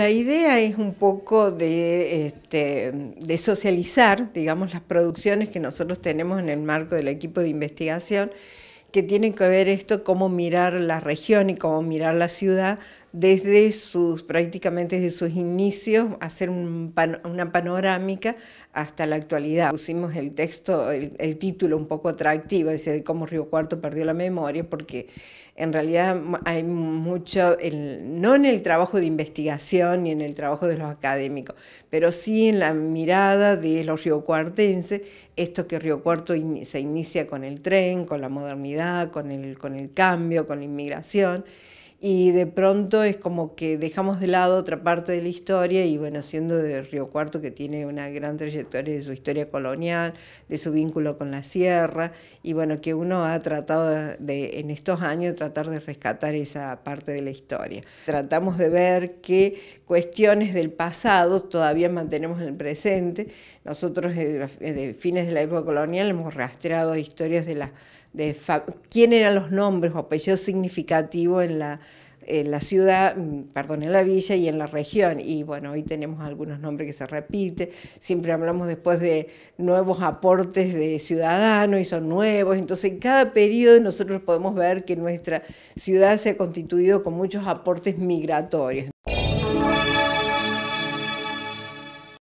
La idea es un poco este, de, socializar, digamos, las producciones que nosotros tenemos en el marco del equipo de investigación, que tienen que ver esto, cómo mirar la región y cómo mirar la ciudad desde sus, prácticamente desde sus inicios, hacer una panorámica hasta la actualidad. Pusimos el texto, el, título un poco atractivo, de cómo Río Cuarto perdió la memoria, porque en realidad hay mucho, no en el trabajo de investigación ni en el trabajo de los académicos, pero sí en la mirada de los riocuartenses, esto que Río Cuarto se inicia con el tren, con la modernidad, con el, con el cambio, con la inmigración y de pronto es como que dejamos de lado otra parte de la historia y bueno, siendo de Río Cuarto que tiene una gran trayectoria de su historia colonial, de su vínculo con la sierra y bueno, que uno ha tratado de en estos años tratar de rescatar esa parte de la historia. Tratamos de ver qué cuestiones del pasado todavía mantenemos en el presente. Nosotros eh, de fines de la época colonial hemos rastreado historias de la de quién eran los nombres o apellidos significativos en la, en la ciudad, mm, perdón, en la villa y en la región. Y bueno, hoy tenemos algunos nombres que se repiten. Siempre hablamos después de nuevos aportes de ciudadanos y son nuevos. Entonces, en cada periodo nosotros podemos ver que nuestra ciudad se ha constituido con muchos aportes migratorios.